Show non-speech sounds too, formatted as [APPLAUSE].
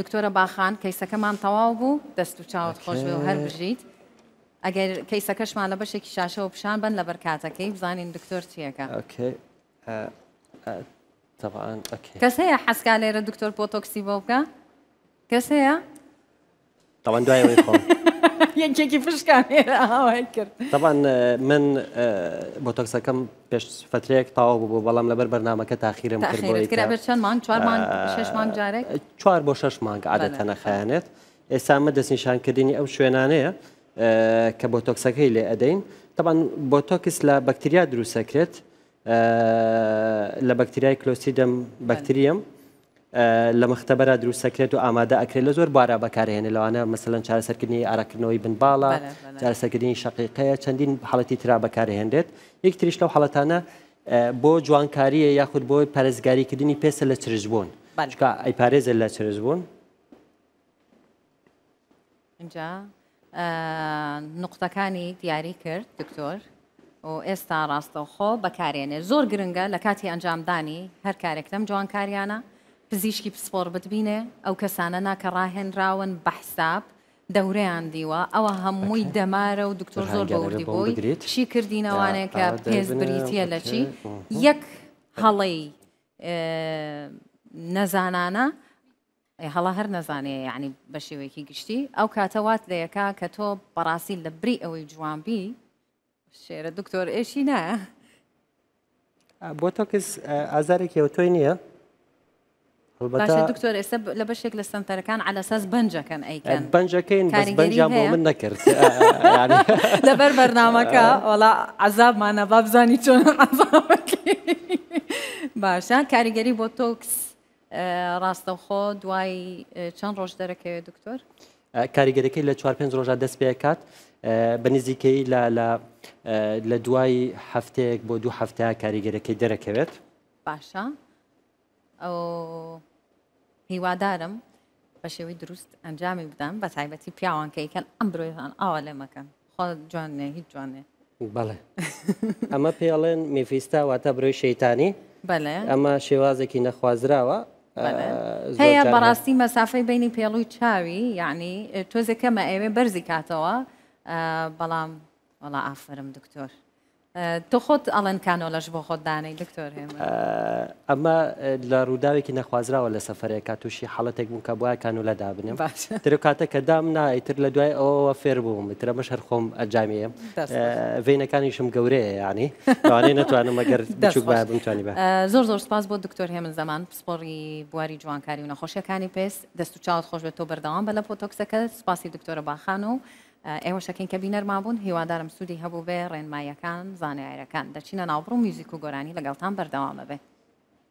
دکتۆرە باخان کەیسەکەمان تەواو بوو دەست و چاوت خۆش و هەر بژیت ئەگەر کەیسەکەشمان لە بەشێکی شاشەوە پیشان بن لە بەرکاتەکەی بزانین دکتۆر چیەکە کەس هەیە حەسکا لێرە دکتۆر پۆتۆکسی بۆ بکە کەس هەیە؟ تاوان دوای خۆم. [LAUGHS] یەکێکی فشکان ئاوای کرد تاوان من بۆ تەکسەکەم پێش فترێک تاوا بوو بەڵام لەبەر بەرنمەکە تاخیرم کرد چوار بۆ شش مانگ عادەتە نەخەیانێت ئێسامە دەستنیشانکردنی ئەو شوێنانەیە کە بۆ تۆکسەکەی لێ ئەدەین تاوان بۆ تۆکس لە بەکتریا دروسەکرێت لە بەکتریای کلۆسیدەم بەکتریم. لە مختبەرە دروستەکرێت و ئامادە ئەکرێت لە زۆر بارە بەکارهێنە لەوانە مەمثلەن چارەسەرکردنی ئاراکردنەوەی بنباڵە چارەسەرکردنی شقیقەیە چەندین حڵەتی تررا بەکارهێندێت یەک تریش لەو حڵەتانە بۆ جوانکاریە یاخود بۆی پارێزگاریکردنی پێسە لە چرژبوون ئەی پارێزە لە چرژبوون نقطەکانی دیاری کرد دکتۆر و ئێستا ڕاستەوخۆ بەکارێنێ زۆر گرنگە لە کاتی ئەنجامدانی هەر کارێک لەم جوانکاریانە پزیشکی پسپۆر بتبینێ ئەو کەسانە ناکە ڕاهێنراون بە حساب دەورەیان دیوە ئەوە هەمووی دەمارە و دکتۆر زۆر بەوردی بۆی چی کردینەوانێک کە پێز بریتە لە چی یەک هەڵی نەزانانە هەڵا هەر نەزانێ یعنی بە شێوەیەکی گشتی ئەو کاتەوات لە یەکا کە تۆ بەڕاستی لە بری ئەوەی جوانبی شێرە دکتۆر ئێشی نایە بۆ تۆ کەس ئازارێکی ئەو تۆی نییە دکتۆر ئێستا لە بەشێک لە سنتەرەکان علەساس بنجەکەن ئەیکەن بنجەکەین بەنجام من نەکرد [LAUGHS] [LAUGHS] لەبەر بەرنمەکە وڵا عذابمانە با بزانی چۆن [LAUGHS] باشە کاریگەری بۆ تۆکس ڕاستەوخۆ دوای چەند ڕۆژ دەرەکەوێت دکتۆر کاریگەریەکەی لە 4 5 ڕۆژە دەست پێکات بەنزیکەی لە دوای هەفتەیەک بۆ دوو هەفتەیە کاریگەریەکەی دەرەکەوێت باشە ئەو هیوادارم بە شێوەی دروست ئەنجامی بدەم بە تایبەتی پیاوان کەیکەن ئەم برۆیان ئاوا لێ مەکەن خۆ جوانێ هیچ جوانێ بڵێ ئەمە پێڵێن میفیستا واتە برۆی شەیتانی بەێ ئەمە شێوازێکی نەخوازراوە هەیە بەڕاستی مەسافەی بینی پێڵووی چاوی یعنی تۆزەکەمە ئێوێ بەرزی کاتەوە بەڵام وڵا ئافرم دکتۆر تۆ خۆت ئەڵەن کانۆلەش بۆ خۆدانەی دکتۆر هێمە ئەمە لە ڕووداوێکی نەخوازراوە لە سەفرێکا تووشی حڵەتێک بوو کە بواە کانولا دابنم تر کاتە کە دام نایتر لە دوای ئەوەوە فێر بووم ترە بەش هەرخۆم ئەجامیە ڤینەکانیشم گەورەیە ینی توانەی نتوانم مەگەر دەچوک باە بمتوانی بە زۆر زۆر سپاس بۆ دکتۆر هێمن زەمان پسپۆڕی بواری جوانکاری و نەخۆشیەکانی پێست دەست و چاوت خۆش بێت تۆ بەردەوام بە لە پۆتۆکسەکە سپاسی دکتۆرە باخان و ئێوەشەکەین کە بینەرمان بوون هیوادارم سوودی هەبوو بێ ڕێنمایەکان زانایارەکان دەچینە ناوبڕ و میوزیک و گۆرانی لەگەڵتان بەردەوامە بێ